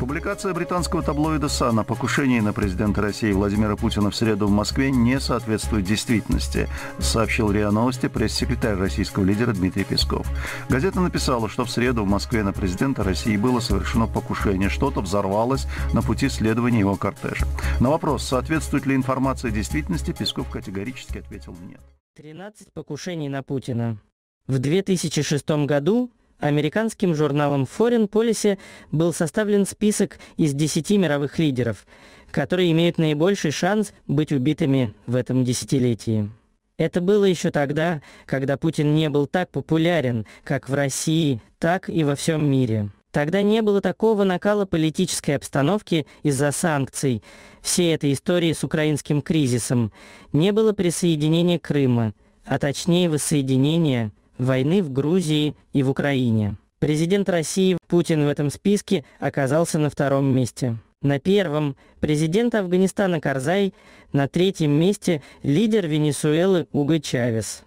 Публикация британского таблоида «Сан» о покушении на президента России Владимира Путина в среду в Москве не соответствует действительности, сообщил РИА Новости пресс-секретарь российского лидера Дмитрий Песков. Газета написала, что в среду в Москве на президента России было совершено покушение, что-то взорвалось на пути следования его кортежа. На вопрос, соответствует ли информация действительности, Песков категорически ответил «нет». 13 покушений на Путина. В 2006 году Американским журналом Foreign Policy был составлен список из 10 мировых лидеров, которые имеют наибольший шанс быть убитыми в этом десятилетии. Это было еще тогда, когда Путин не был так популярен, как в России, так и во всем мире. Тогда не было такого накала политической обстановки из-за санкций, всей этой истории с украинским кризисом, не было присоединения Крыма, а точнее воссоединения – войны в Грузии и в Украине. Президент России Путин в этом списке оказался на втором месте. На первом – президент Афганистана Карзай, на третьем месте – лидер Венесуэлы Уго Чавес.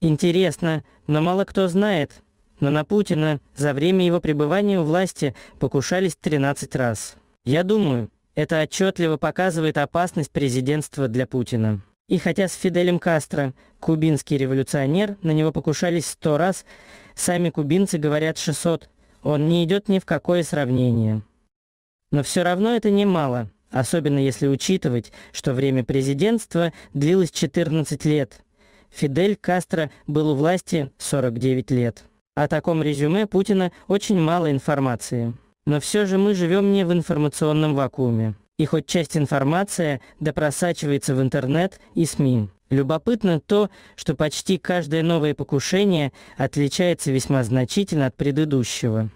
Интересно, но мало кто знает, но на Путина за время его пребывания у власти покушались 13 раз. Я думаю, это отчетливо показывает опасность президентства для Путина. И хотя с Фиделем Кастро, кубинский революционер, на него покушались сто раз, сами кубинцы говорят 600, он не идет ни в какое сравнение. Но все равно это немало, особенно если учитывать, что время президентства длилось 14 лет. Фидель Кастро был у власти 49 лет. О таком резюме Путина очень мало информации. Но все же мы живем не в информационном вакууме и хоть часть информации допросачивается в интернет и СМИ. Любопытно то, что почти каждое новое покушение отличается весьма значительно от предыдущего.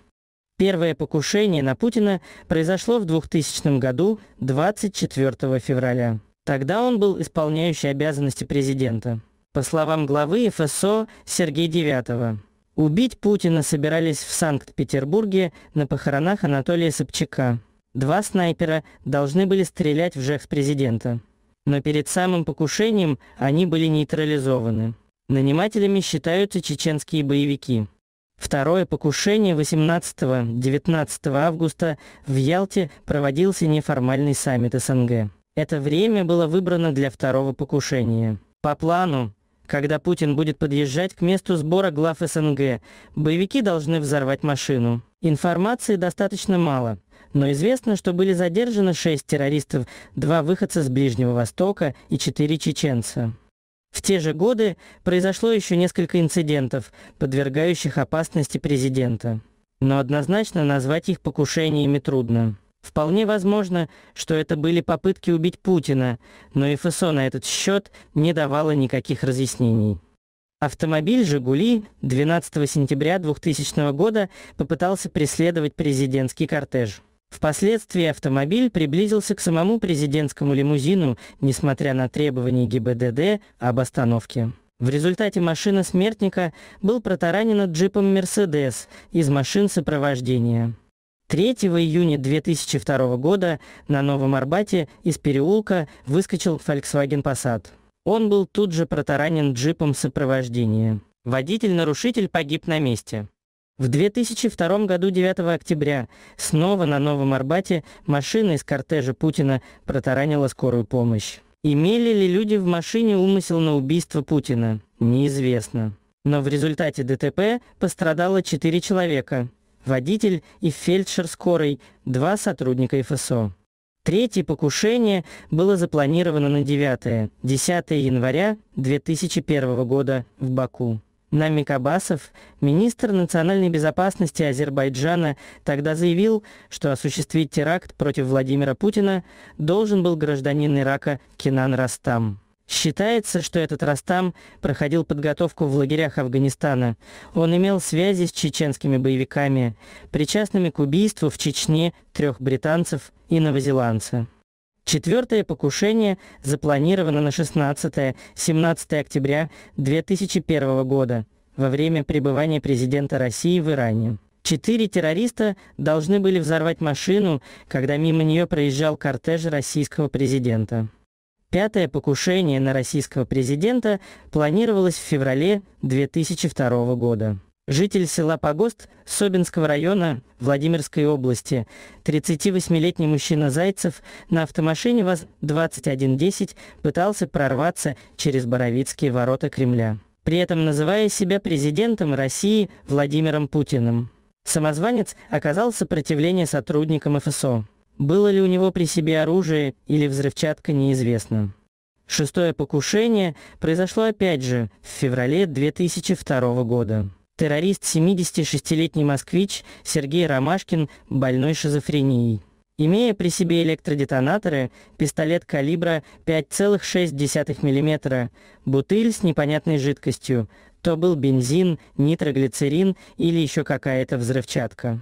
Первое покушение на Путина произошло в 2000 году 24 февраля. Тогда он был исполняющий обязанности президента. По словам главы ФСО Сергея Девятого, убить Путина собирались в Санкт-Петербурге на похоронах Анатолия Собчака. Два снайпера должны были стрелять в жекс-президента. Но перед самым покушением они были нейтрализованы. Нанимателями считаются чеченские боевики. Второе покушение 18-19 августа в Ялте проводился неформальный саммит СНГ. Это время было выбрано для второго покушения. По плану, когда Путин будет подъезжать к месту сбора глав СНГ, боевики должны взорвать машину. Информации достаточно мало но известно, что были задержаны шесть террористов, два выходца с Ближнего Востока и четыре чеченца. В те же годы произошло еще несколько инцидентов, подвергающих опасности президента. Но однозначно назвать их покушениями трудно. Вполне возможно, что это были попытки убить Путина, но ФСО на этот счет не давало никаких разъяснений. Автомобиль «Жигули» 12 сентября 2000 года попытался преследовать президентский кортеж. Впоследствии автомобиль приблизился к самому президентскому лимузину, несмотря на требования ГИБДД об остановке. В результате машина смертника был протаранена джипом «Мерседес» из машин сопровождения. 3 июня 2002 года на Новом Арбате из переулка выскочил Volkswagen Passat. Он был тут же протаранен джипом сопровождения. Водитель-нарушитель погиб на месте. В 2002 году 9 октября снова на Новом Арбате машина из кортежа Путина протаранила скорую помощь. Имели ли люди в машине умысел на убийство Путина? Неизвестно. Но в результате ДТП пострадало 4 человека. Водитель и фельдшер скорой, два сотрудника ФСО. Третье покушение было запланировано на 9-10 января 2001 года в Баку. Нами Кабасов, министр национальной безопасности Азербайджана, тогда заявил, что осуществить теракт против Владимира Путина должен был гражданин Ирака Кинан Растам. Считается, что этот Растам проходил подготовку в лагерях Афганистана. Он имел связи с чеченскими боевиками, причастными к убийству в Чечне трех британцев и новозеландца. Четвертое покушение запланировано на 16-17 октября 2001 года во время пребывания президента России в Иране. Четыре террориста должны были взорвать машину, когда мимо нее проезжал кортеж российского президента. Пятое покушение на российского президента планировалось в феврале 2002 года житель села Погост Собинского района Владимирской области. 38-летний мужчина Зайцев на автомашине ВАЗ-2110 пытался прорваться через Боровицкие ворота Кремля, при этом называя себя президентом России Владимиром Путиным. Самозванец оказал сопротивление сотрудникам ФСО. Было ли у него при себе оружие или взрывчатка, неизвестно. Шестое покушение произошло опять же в феврале 2002 года террорист 76-летний москвич Сергей Ромашкин, больной шизофренией. Имея при себе электродетонаторы, пистолет калибра 5,6 мм, бутыль с непонятной жидкостью, то был бензин, нитроглицерин или еще какая-то взрывчатка.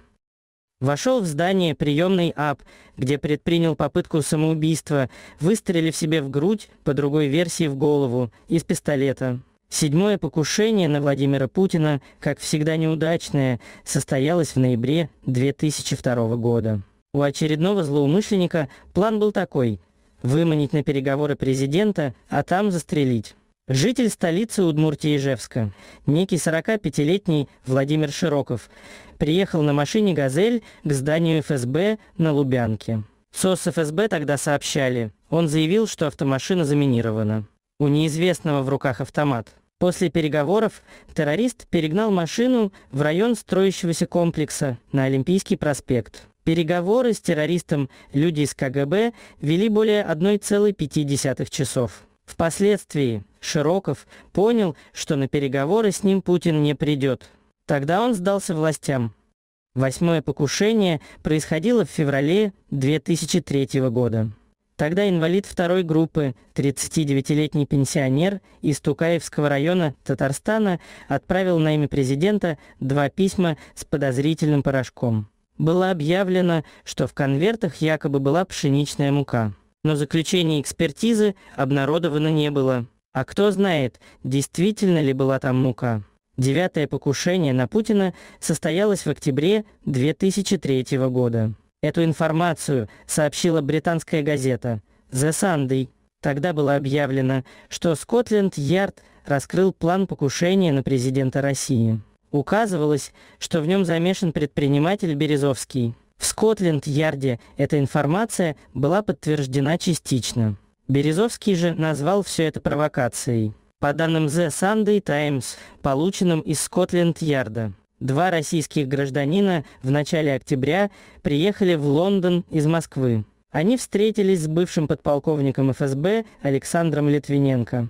Вошел в здание приемный АП, где предпринял попытку самоубийства, выстрелив себе в грудь, по другой версии в голову, из пистолета. Седьмое покушение на Владимира Путина, как всегда неудачное, состоялось в ноябре 2002 года. У очередного злоумышленника план был такой – выманить на переговоры президента, а там застрелить. Житель столицы Удмуртии-Ижевска, некий 45-летний Владимир Широков, приехал на машине «Газель» к зданию ФСБ на Лубянке. СОС ФСБ тогда сообщали, он заявил, что автомашина заминирована. У неизвестного в руках автомат. После переговоров террорист перегнал машину в район строящегося комплекса на Олимпийский проспект. Переговоры с террористом люди из КГБ вели более 1,5 часов. Впоследствии Широков понял, что на переговоры с ним Путин не придет. Тогда он сдался властям. Восьмое покушение происходило в феврале 2003 года. Тогда инвалид второй группы, 39-летний пенсионер из Тукаевского района Татарстана отправил на имя президента два письма с подозрительным порошком. Было объявлено, что в конвертах якобы была пшеничная мука. Но заключение экспертизы обнародовано не было. А кто знает, действительно ли была там мука. Девятое покушение на Путина состоялось в октябре 2003 года. Эту информацию сообщила британская газета The Sunday. Тогда было объявлено, что Скотленд-Ярд раскрыл план покушения на президента России. Указывалось, что в нем замешан предприниматель Березовский. В Скотленд-Ярде эта информация была подтверждена частично. Березовский же назвал все это провокацией. По данным The Sunday Times, полученным из Скотленд-Ярда. Два российских гражданина в начале октября приехали в Лондон из Москвы. Они встретились с бывшим подполковником ФСБ Александром Литвиненко.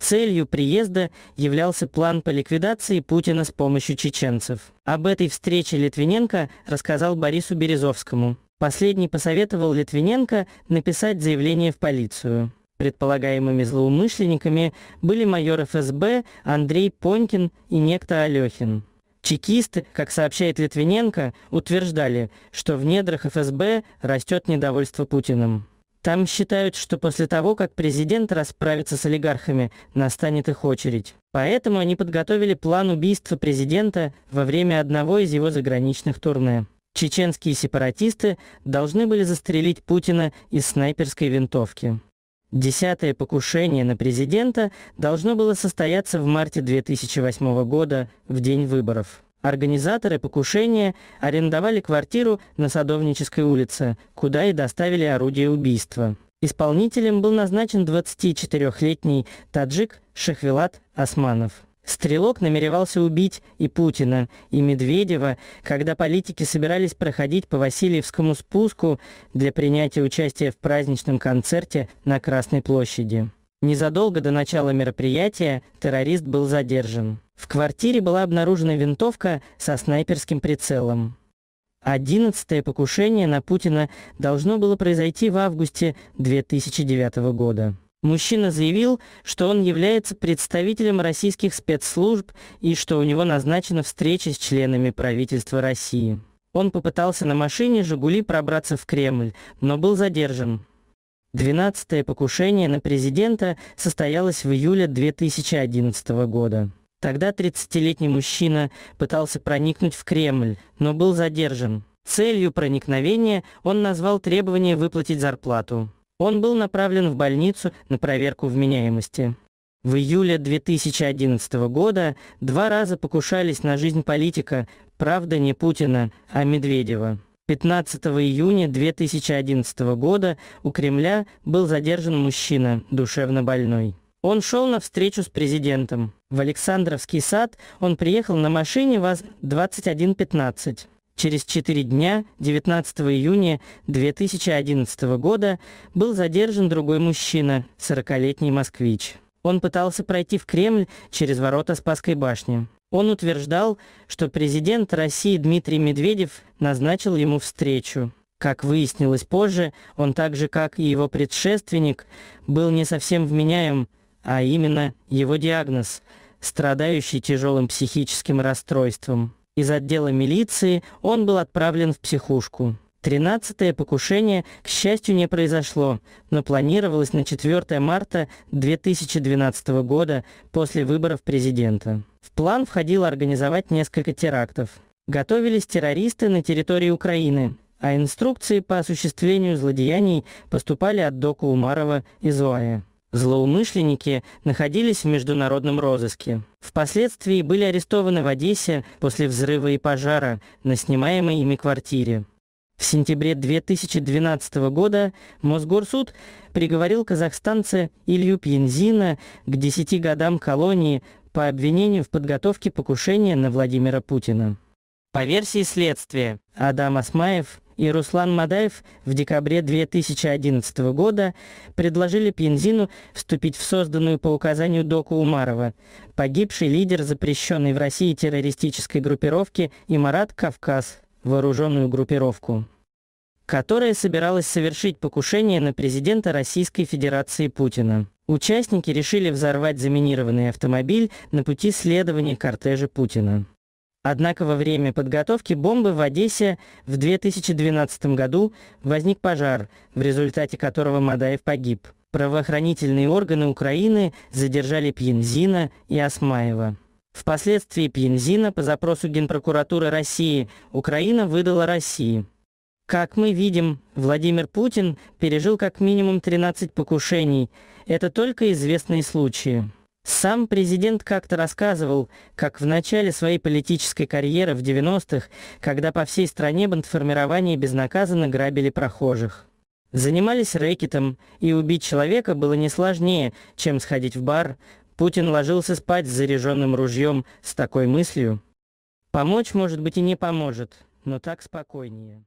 Целью приезда являлся план по ликвидации Путина с помощью чеченцев. Об этой встрече Литвиненко рассказал Борису Березовскому. Последний посоветовал Литвиненко написать заявление в полицию. Предполагаемыми злоумышленниками были майор ФСБ Андрей Понькин и некто Алехин. Чекисты, как сообщает Литвиненко, утверждали, что в недрах ФСБ растет недовольство Путиным. Там считают, что после того, как президент расправится с олигархами, настанет их очередь. Поэтому они подготовили план убийства президента во время одного из его заграничных турне. Чеченские сепаратисты должны были застрелить Путина из снайперской винтовки. Десятое покушение на президента должно было состояться в марте 2008 года, в день выборов. Организаторы покушения арендовали квартиру на Садовнической улице, куда и доставили орудие убийства. Исполнителем был назначен 24-летний таджик Шахвилат Османов. Стрелок намеревался убить и Путина, и Медведева, когда политики собирались проходить по Васильевскому спуску для принятия участия в праздничном концерте на Красной площади. Незадолго до начала мероприятия террорист был задержан. В квартире была обнаружена винтовка со снайперским прицелом. Одиннадцатое покушение на Путина должно было произойти в августе 2009 года. Мужчина заявил, что он является представителем российских спецслужб и что у него назначена встреча с членами правительства России. Он попытался на машине «Жигули» пробраться в Кремль, но был задержан. Двенадцатое покушение на президента состоялось в июле 2011 года. Тогда 30-летний мужчина пытался проникнуть в Кремль, но был задержан. Целью проникновения он назвал требование выплатить зарплату. Он был направлен в больницу на проверку вменяемости. В июле 2011 года два раза покушались на жизнь политика, правда не Путина, а Медведева. 15 июня 2011 года у Кремля был задержан мужчина, душевно больной. Он шел на встречу с президентом. В Александровский сад он приехал на машине ВАЗ-2115. Через четыре дня, 19 июня 2011 года, был задержан другой мужчина, 40-летний москвич. Он пытался пройти в Кремль через ворота Спасской башни. Он утверждал, что президент России Дмитрий Медведев назначил ему встречу. Как выяснилось позже, он так же, как и его предшественник, был не совсем вменяем, а именно его диагноз – страдающий тяжелым психическим расстройством из отдела милиции, он был отправлен в психушку. Тринадцатое покушение, к счастью, не произошло, но планировалось на 4 марта 2012 года после выборов президента. В план входило организовать несколько терактов. Готовились террористы на территории Украины, а инструкции по осуществлению злодеяний поступали от Дока Умарова из ОАЭ. Злоумышленники находились в международном розыске. Впоследствии были арестованы в Одессе после взрыва и пожара на снимаемой ими квартире. В сентябре 2012 года Мосгорсуд приговорил казахстанца Илью Пензина к 10 годам колонии по обвинению в подготовке покушения на Владимира Путина. По версии следствия, Адам Асмаев и Руслан Мадаев в декабре 2011 года предложили Пензину вступить в созданную по указанию Доку Умарова. Погибший лидер запрещенной в России террористической группировки Имарат Кавказ, вооруженную группировку которая собиралась совершить покушение на президента Российской Федерации Путина. Участники решили взорвать заминированный автомобиль на пути следования кортежа Путина. Однако во время подготовки бомбы в Одессе в 2012 году возник пожар, в результате которого Мадаев погиб. Правоохранительные органы Украины задержали Пьянзина и Асмаева. Впоследствии Пьянзина по запросу Генпрокуратуры России Украина выдала России. Как мы видим, Владимир Путин пережил как минимум 13 покушений. Это только известные случаи. Сам президент как-то рассказывал, как в начале своей политической карьеры в 90-х, когда по всей стране бандформирование безнаказанно грабили прохожих. Занимались рэкетом, и убить человека было не сложнее, чем сходить в бар. Путин ложился спать с заряженным ружьем с такой мыслью. Помочь, может быть, и не поможет, но так спокойнее.